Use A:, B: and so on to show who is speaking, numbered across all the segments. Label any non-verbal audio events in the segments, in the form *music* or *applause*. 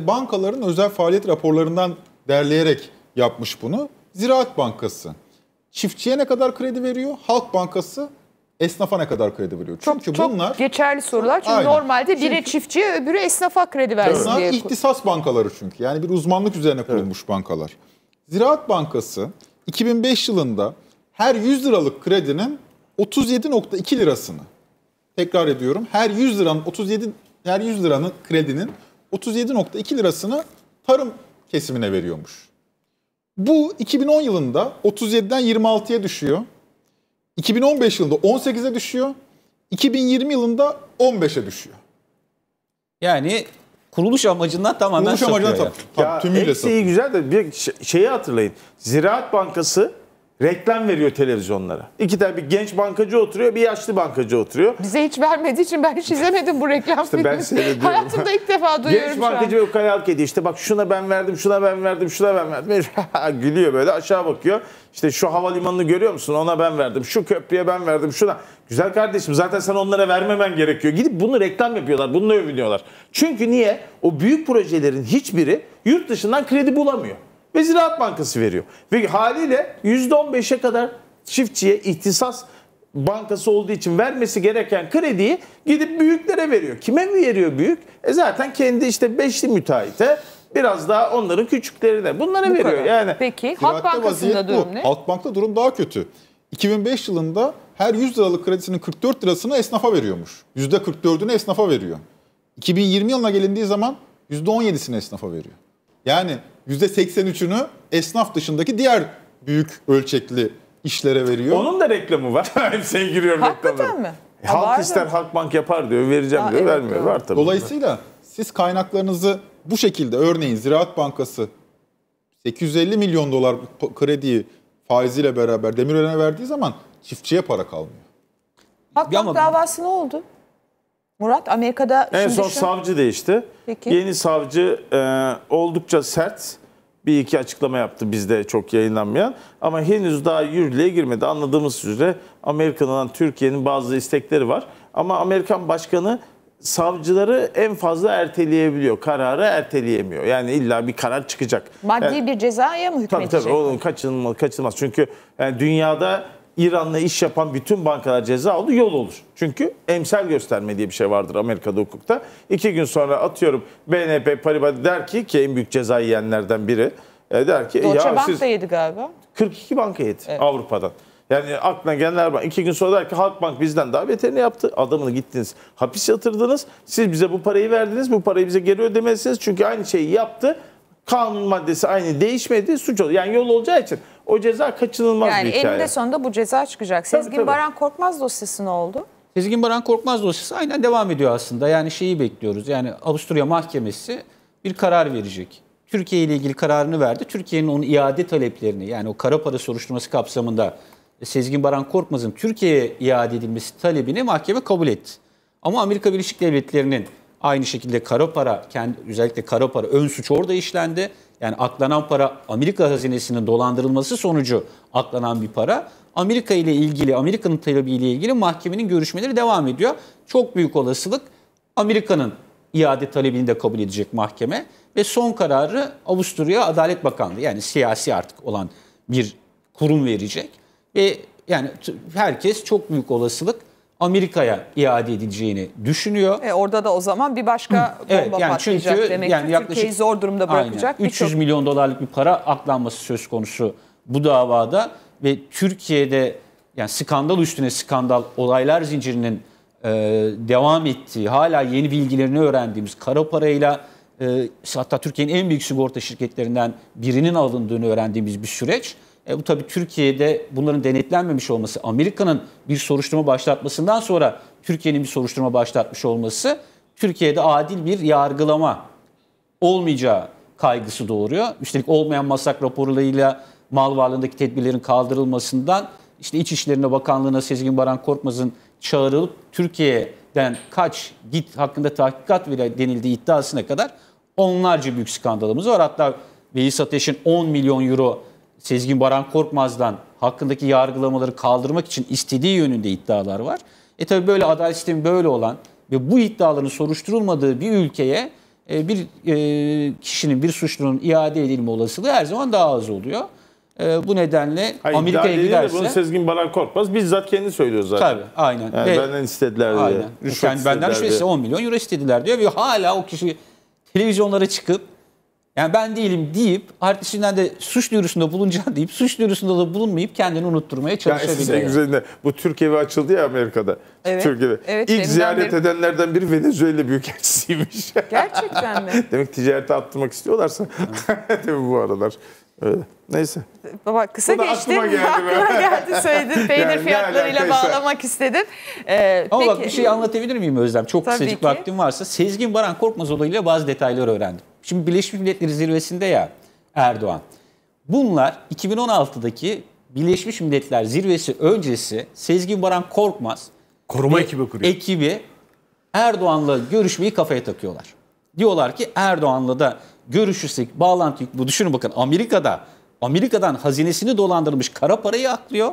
A: bankaların özel faaliyet raporlarından derleyerek yapmış bunu. Ziraat Bankası çiftçiye ne kadar kredi veriyor? Halk Bankası esnafa ne kadar kredi veriyor? Çok, çünkü çok bunlar geçerli sorular. Çünkü aynen. normalde biri çünkü,
B: çiftçiye, öbürü esnafa kredi versin bunlar diye. Bunlar
A: bankaları çünkü. Yani bir uzmanlık üzerine kurulmuş evet. bankalar. Ziraat Bankası 2005 yılında her 100 liralık kredinin 37.2 lirasını tekrar ediyorum. Her 100 liranın 37 her 100 liranın kredinin 37.2 lirasını tarım kesimine veriyormuş. Bu 2010 yılında 37'den 26'ya düşüyor. 2015 yılında 18'e düşüyor. 2020 yılında 15'e düşüyor. Yani kuruluş amacından tamamen kuruluş amacından tam, tam, ya tümüyle eksiği
C: güzel de bir şey- şeyi hatırlayın. Ziraat Bankası reklam veriyor televizyonlara. İki tane bir genç bankacı oturuyor, bir yaşlı bankacı oturuyor.
B: Bize hiç vermediği için ben hiç izlemedim bu reklam işte filmi. ben seyrediyorum. Hayatımda ilk defa duyuyorum Genç bankacı
C: ve ukalalık kedi. İşte bak şuna ben verdim, şuna ben verdim, şuna ben verdim. *laughs* Gülüyor böyle aşağı bakıyor. İşte şu havalimanını görüyor musun? Ona ben verdim. Şu köprüye ben verdim. Şuna. Güzel kardeşim zaten sen onlara vermemen gerekiyor. Gidip bunu reklam yapıyorlar. Bununla övünüyorlar. Çünkü niye? O büyük projelerin hiçbiri yurt dışından kredi bulamıyor ve Ziraat Bankası veriyor. Ve haliyle %15'e kadar çiftçiye ihtisas bankası olduğu için vermesi gereken krediyi gidip büyüklere veriyor. Kime mi veriyor büyük? E zaten kendi işte beşli müteahhite
A: biraz daha onların küçüklerine bunlara Bu veriyor. Kadar. Yani Peki Halk Bankası'nda durum bu. ne? Halkbank'ta durum daha kötü. 2005 yılında her 100 liralık kredisinin 44 lirasını esnafa veriyormuş. %44'ünü esnafa veriyor. 2020 yılına gelindiği zaman %17'sini esnafa veriyor. Yani %83'ünü esnaf dışındaki diğer büyük ölçekli işlere veriyor. Onun da reklamı var. Sen *laughs* şey giriyorum reklamı. Hakikaten mi? E, halk vardı. ister Halkbank yapar diyor, vereceğim ha, diyor, evet, vermiyor. Var tabii. Dolayısıyla siz kaynaklarınızı bu şekilde örneğin Ziraat Bankası 850 milyon dolar krediyi faiziyle beraber Demirören'e verdiği zaman çiftçiye para kalmıyor.
D: Halkbank davası
A: ne
B: oldu? Murat Amerika'da... En son düşün... savcı
A: değişti. Peki. Yeni savcı
C: e, oldukça sert bir iki açıklama yaptı bizde çok yayınlanmayan. Ama henüz daha yürürlüğe girmedi. Anladığımız üzere Amerika'dan Türkiye'nin bazı istekleri var. Ama Amerikan başkanı savcıları en fazla erteleyebiliyor. Kararı erteleyemiyor. Yani illa bir karar çıkacak. Maddi yani,
B: bir cezaya mı hükmedecek? Tabii tabii oğlum
C: kaçınılmaz. kaçınılmaz. Çünkü yani dünyada İran'la iş yapan bütün bankalar ceza aldı yol olur. Çünkü emsel gösterme diye bir şey vardır Amerika'da hukukta. İki gün sonra atıyorum BNP Paribas der ki ki en büyük ceza yiyenlerden biri e, der ki Deutsche ya Bank siz da yedi galiba. 42 banka yedi evet. Avrupa'dan. Yani aklına gelenler var. İki gün sonra der ki Halkbank bizden daha beterini yaptı. Adamını gittiniz hapis yatırdınız. Siz bize bu parayı verdiniz. Bu parayı bize geri ödemelisiniz. Çünkü aynı şeyi yaptı. Kanun maddesi aynı değişmedi. Suç oldu. Yani yol olacağı için o ceza kaçınılmaz
D: yani bir hikaye. Yani eninde
B: sonunda bu ceza çıkacak. Sezgin tabii. Baran Korkmaz dosyası ne oldu?
D: Sezgin Baran Korkmaz dosyası aynen devam ediyor aslında. Yani şeyi bekliyoruz. Yani Avusturya Mahkemesi bir karar verecek. Türkiye ile ilgili kararını verdi. Türkiye'nin onun iade taleplerini yani o kara para soruşturması kapsamında Sezgin Baran Korkmaz'ın Türkiye'ye iade edilmesi talebini mahkeme kabul etti. Ama Amerika Birleşik Devletleri'nin aynı şekilde kara para, kendi, özellikle kara para ön suç orada işlendi. Yani aklanan para Amerika hazinesinin dolandırılması sonucu aklanan bir para. Amerika ile ilgili, Amerika'nın talebiyle ilgili mahkemenin görüşmeleri devam ediyor. Çok büyük olasılık Amerika'nın iade talebini de kabul edecek mahkeme ve son kararı Avusturya Adalet Bakanlığı yani siyasi artık olan bir kurum verecek. Ve yani herkes çok büyük olasılık Amerika'ya iade edileceğini düşünüyor.
B: E orada da o zaman bir başka bomba
D: evet, yani patlayacak çünkü, demek yani yaklaşık, Türkiye'yi zor durumda bırakacak. Aynen, 300 çok... milyon dolarlık bir para aklanması söz konusu bu davada ve Türkiye'de yani skandal üstüne skandal olaylar zincirinin e, devam ettiği, hala yeni bilgilerini öğrendiğimiz kara parayla e, hatta Türkiye'nin en büyük sigorta şirketlerinden birinin alındığını öğrendiğimiz bir süreç e bu tabii Türkiye'de bunların denetlenmemiş olması, Amerika'nın bir soruşturma başlatmasından sonra Türkiye'nin bir soruşturma başlatmış olması Türkiye'de adil bir yargılama olmayacağı kaygısı doğuruyor. Üstelik olmayan masak raporlarıyla mal varlığındaki tedbirlerin kaldırılmasından işte İçişlerine Bakanlığı'na Sezgin Baran Korkmaz'ın çağrılıp Türkiye'den kaç git hakkında tahkikat bile denildiği iddiasına kadar onlarca büyük skandalımız var. Hatta Veys Ateş'in 10 milyon euro Sezgin Baran Korkmaz'dan hakkındaki yargılamaları kaldırmak için istediği yönünde iddialar var. E tabi böyle adalet sistemi böyle olan ve bu iddiaların soruşturulmadığı bir ülkeye e, bir e, kişinin, bir suçlunun iade edilme olasılığı her zaman daha az oluyor. E, bu nedenle Hayır, Amerika'ya giderse... Bunu
C: Sezgin Baran Korkmaz bizzat kendi söylüyor zaten. Tabii aynen. Yani ve, benden istediler aynen. diye. Aynen. Yani benden istediler
D: 10 milyon euro istediler diyor ve hala o kişi televizyonlara çıkıp yani ben değilim deyip artisinden de suç duyurusunda bulunacağım deyip suç duyurusunda da bulunmayıp kendini unutturmaya çalışabilir. Yani
C: güzelinde bu Türk evi açıldı ya Amerika'da. Evet. Türk evi.
D: Evet, İlk ziyaret
C: beri... edenlerden biri Venezuela Büyükelçisiymiş. *laughs* Gerçekten mi? Demek ticarete attırmak istiyorlarsa. *laughs* Değil bu aralar? Öyle. Neyse.
B: Baba kısa geçtim. geçti. Aklıma geldi. aklıma geldi
E: söyledin. *laughs* Peynir yani fiyatlarıyla bağlamak
D: istedim. Ee, Ama peki. bak bir şey anlatabilir miyim Özlem? Çok Tabii kısacık ki. vaktim varsa. Sezgin Baran Korkmaz olayıyla bazı detayları öğrendim. Şimdi Birleşmiş Milletler zirvesinde ya Erdoğan. Bunlar 2016'daki Birleşmiş Milletler zirvesi öncesi Sezgin Baran Korkmaz koruma ekibi kuruyor. Ekibi Erdoğan'la görüşmeyi kafaya takıyorlar. Diyorlar ki Erdoğan'la da görüşürsek bağlantı bu düşünün bakın Amerika'da Amerika'dan hazinesini dolandırmış kara parayı aklıyor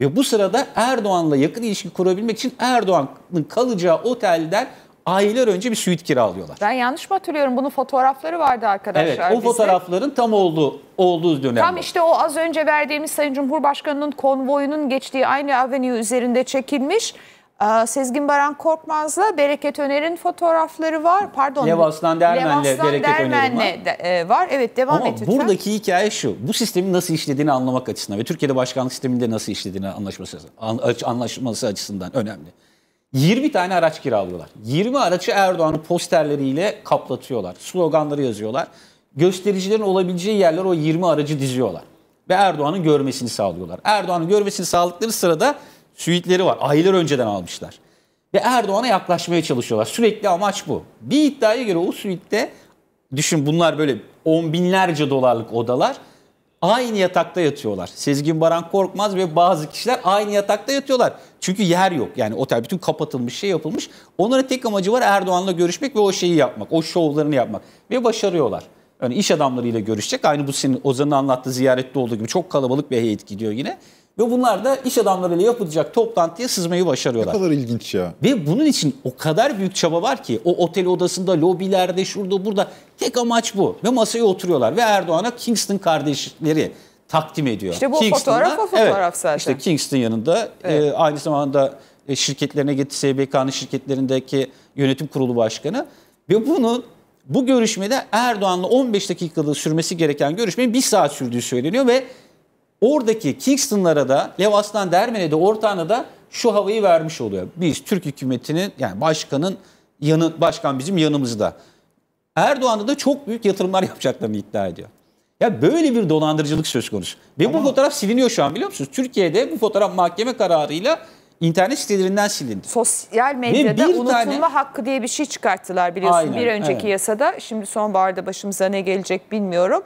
D: ve bu sırada Erdoğan'la yakın ilişki kurabilmek için Erdoğan'ın kalacağı otelden Aileler önce bir suite kiralıyorlar.
B: Ben yanlış mı hatırlıyorum? Bunun fotoğrafları vardı arkadaşlar. Evet o fotoğrafların
D: tam olduğu, olduğu dönem. Tam
B: işte o az önce verdiğimiz Sayın Cumhurbaşkanı'nın konvoyunun geçtiği aynı avenue üzerinde çekilmiş. E, Sezgin Baran Korkmaz'la Bereket Öner'in fotoğrafları var. Pardon. Lev Aslan Dermen'le Lev Bereket Dermen'le Öner'in var. De, e, var. Evet devam Ama et lütfen. buradaki
D: hikaye şu. Bu sistemin nasıl işlediğini anlamak açısından ve Türkiye'de başkanlık sisteminde nasıl işlediğini anlaşması, anlaşması açısından önemli. 20 tane araç kiralıyorlar. 20 aracı Erdoğan'ın posterleriyle kaplatıyorlar. Sloganları yazıyorlar. Göstericilerin olabileceği yerler o 20 aracı diziyorlar. Ve Erdoğan'ın görmesini sağlıyorlar. Erdoğan'ın görmesini sağladıkları sırada süitleri var. Aylar önceden almışlar. Ve Erdoğan'a yaklaşmaya çalışıyorlar. Sürekli amaç bu. Bir iddiaya göre o süitte düşün bunlar böyle on binlerce dolarlık odalar aynı yatakta yatıyorlar. Sezgin Baran Korkmaz ve bazı kişiler aynı yatakta yatıyorlar. Çünkü yer yok. Yani otel bütün kapatılmış, şey yapılmış. Onların tek amacı var Erdoğan'la görüşmek ve o şeyi yapmak. O şovlarını yapmak. Ve başarıyorlar. Yani iş adamlarıyla görüşecek. Aynı bu senin Ozan'ın anlattığı ziyarette olduğu gibi çok kalabalık bir heyet gidiyor yine. Ve bunlar da iş adamlarıyla yapılacak toplantıya sızmayı başarıyorlar. Ne kadar
A: ilginç ya.
D: Ve bunun için o kadar büyük çaba var ki o otel odasında, lobilerde, şurada, burada tek amaç bu. Ve masaya oturuyorlar ve Erdoğan'a Kingston kardeşleri takdim ediyor. İşte bu Kingston'da, fotoğraf o fotoğraf evet, zaten. İşte Kingston yanında e, evet. e, aynı zamanda e, şirketlerine gitti SBK'nın şirketlerindeki yönetim kurulu başkanı ve bunun bu görüşmede Erdoğan'la 15 dakikalığı sürmesi gereken görüşmenin 1 saat sürdüğü söyleniyor ve oradaki Kingston'lara da Lev Aslan Dermen'e de ortağına da şu havayı vermiş oluyor. Biz Türk hükümetinin yani başkanın yanı başkan bizim yanımızda. Erdoğan'da da çok büyük yatırımlar *laughs* yapacaklarını iddia ediyor. Ya böyle bir dolandırıcılık söz konusu. Ve Ama... bu fotoğraf siliniyor şu an biliyor musunuz? Türkiye'de bu fotoğraf mahkeme kararıyla internet sitelerinden silindi. Sosyal
B: medyada unutulma tane... hakkı diye bir şey çıkarttılar biliyorsun Aynen, bir önceki evet. yasada. Şimdi sonbaharda başımıza ne gelecek bilmiyorum.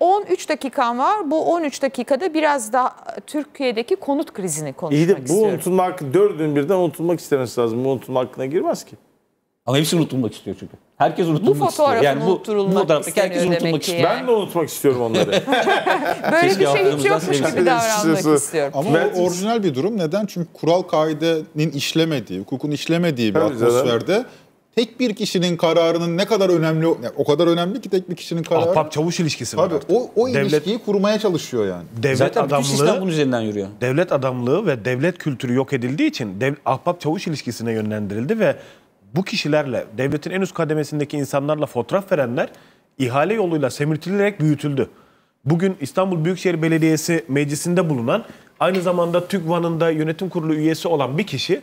B: 13 ee, dakikan var. Bu 13 dakikada biraz daha Türkiye'deki konut krizini konuşmak İyi de bu istiyorum.
C: unutulma hakkı 4 gün birden unutulmak istemesi lazım. Bu unutulma hakkına girmez ki. Ama hepsi unutulmak istiyor çünkü. Herkes unutulmak bu istiyor. Yani bu fotoğraftaki herkes unutulmak istiyor. Yani. Ben de unutmak istiyorum onları.
D: *laughs* Böyle Keşke bir şey hiç yokmuş gibi
C: davranmak istiyorum. Ama ben, o
A: orijinal bir durum. Neden? Çünkü kural kaidenin işlemediği, hukukun işlemediği bir atmosferde tek bir kişinin kararının ne kadar önemli yani o kadar önemli ki tek bir kişinin kararı. Ahbap çavuş ilişkisi var. artık. o o devlet, ilişkiyi kurmaya çalışıyor yani. Devlet Zaten adamlığı sistem bunun
E: üzerinden yürüyor. Devlet adamlığı ve devlet kültürü yok edildiği için dev, ahbap çavuş ilişkisine yönlendirildi ve bu kişilerle, devletin en üst kademesindeki insanlarla fotoğraf verenler ihale yoluyla semirtilerek büyütüldü. Bugün İstanbul Büyükşehir Belediyesi meclisinde bulunan, aynı zamanda TÜGVA'nın da yönetim kurulu üyesi olan bir kişi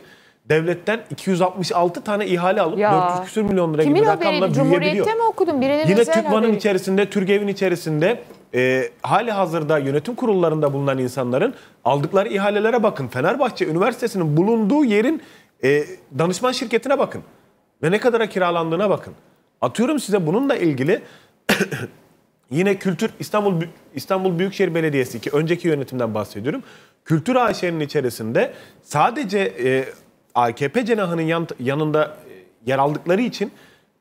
E: devletten 266 tane ihale alıp ya. 400 küsür milyon lira Kimin gibi rakamla büyüyebiliyor. mi
B: okudun? Birinin Yine TÜGVA'nın
E: içerisinde, TÜRGEV'in içerisinde e, hali hazırda yönetim kurullarında bulunan insanların aldıkları ihalelere bakın. Fenerbahçe Üniversitesi'nin bulunduğu yerin e, danışman şirketine bakın. Ve ne kadara kiralandığına bakın. Atıyorum size bununla ilgili *coughs* yine Kültür İstanbul İstanbul Büyükşehir Belediyesi ki önceki yönetimden bahsediyorum. Kültür AŞ'nin içerisinde sadece e, AKP cenahının yan, yanında e, yer aldıkları için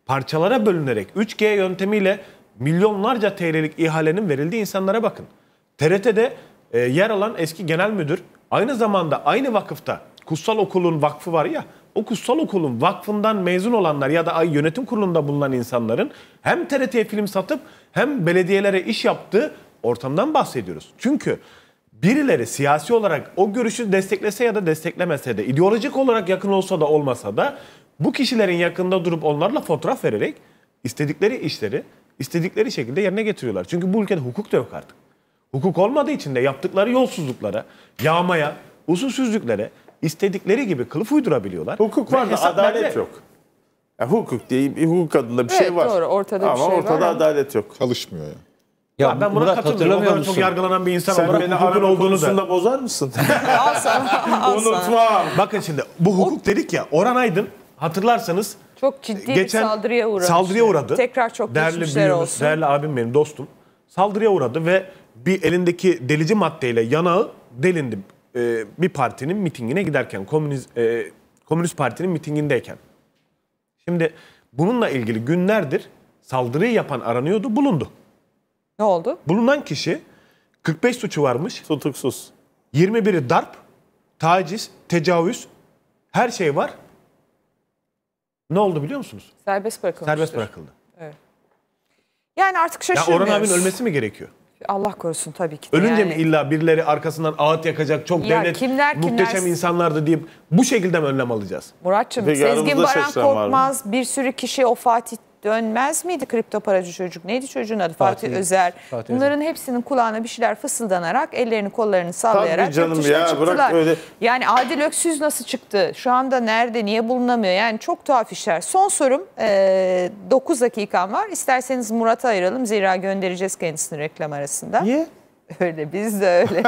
E: parçalara bölünerek 3G yöntemiyle milyonlarca TL'lik ihalenin verildiği insanlara bakın. TRT'de e, yer alan eski genel müdür aynı zamanda aynı vakıfta kutsal okulun vakfı var ya o kutsal okulun vakfından mezun olanlar ya da yönetim kurulunda bulunan insanların hem TRT'ye film satıp hem belediyelere iş yaptığı ortamdan bahsediyoruz. Çünkü birileri siyasi olarak o görüşü desteklese ya da desteklemese de ideolojik olarak yakın olsa da olmasa da bu kişilerin yakında durup onlarla fotoğraf vererek istedikleri işleri istedikleri şekilde yerine getiriyorlar. Çünkü bu ülkede hukuk da yok artık. Hukuk olmadığı için de yaptıkları yolsuzluklara, yağmaya, usulsüzlüklere, istedikleri gibi kılıf uydurabiliyorlar. Hukuk var da adalet yok.
C: Yani hukuk diye bir hukuk adında bir şey evet, şey var. doğru ortada ama bir şey ortada var. Ama ortada adalet yok. Çalışmıyor yani. Ya, ya ben buna Murat, katılmıyorum. çok yargılanan bir insan Sen olarak beni hukukun olduğunu da. bozar mısın? Alsan. *laughs* *laughs* Unutmam.
E: Bakın şimdi bu hukuk o... dedik ya Orhan Aydın hatırlarsanız
B: çok ciddi geçen bir saldırıya uğradı. Saldırıya uğradı. Tekrar çok değerli geçmişler olsun.
E: Değerli abim benim dostum. Saldırıya uğradı ve bir elindeki delici maddeyle yanağı delindi e, bir partinin mitingine giderken, komünist, e, komünist partinin mitingindeyken. Şimdi bununla ilgili günlerdir saldırıyı yapan aranıyordu, bulundu. Ne oldu? Bulunan kişi 45 suçu varmış. Tutuksuz. 21'i darp, taciz, tecavüz, her şey var. Ne oldu biliyor musunuz?
B: Serbest bırakıldı. Serbest bırakıldı. Evet. Yani artık şaşırmıyoruz. Ya Orhan abinin ölmesi mi gerekiyor? Allah korusun tabii ki. Ölünce yani. mi
E: illa birileri arkasından ağıt yakacak çok ya devlet kimler, muhteşem insanlardı deyip bu şekilde mi önlem alacağız?
B: Muratçım Peki, Sezgin Baran Korkmaz bir sürü kişi o Fatih dönmez miydi kripto paracı çocuk? Neydi çocuğun adı? Fatih, Fatih Özer. Fatih Bunların Özer. hepsinin kulağına bir şeyler fısıldanarak ellerini kollarını sallayarak Tabii canım ya, çıktılar. Bırak öyle. Yani Adil Öksüz nasıl çıktı? Şu anda nerede? Niye bulunamıyor? Yani çok tuhaf işler. Son sorum e, 9 dakikam var. İsterseniz Murat'a ayıralım. Zira göndereceğiz kendisini reklam arasında. Niye? *laughs* Öyle biz de öyle.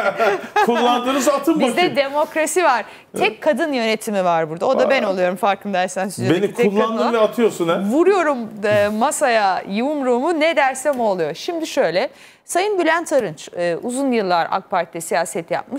B: *laughs* Kullandığınız atın bakayım. Bizde demokrasi var. Tek kadın yönetimi var burada. O da ben oluyorum farkındaysan. Beni kullandın ve
C: atıyorsun ha.
B: Vuruyorum e, masaya yumruğumu ne dersem
E: oluyor. Şimdi şöyle Sayın Bülent Arınç e, uzun yıllar AK Parti'de siyaset yapmış.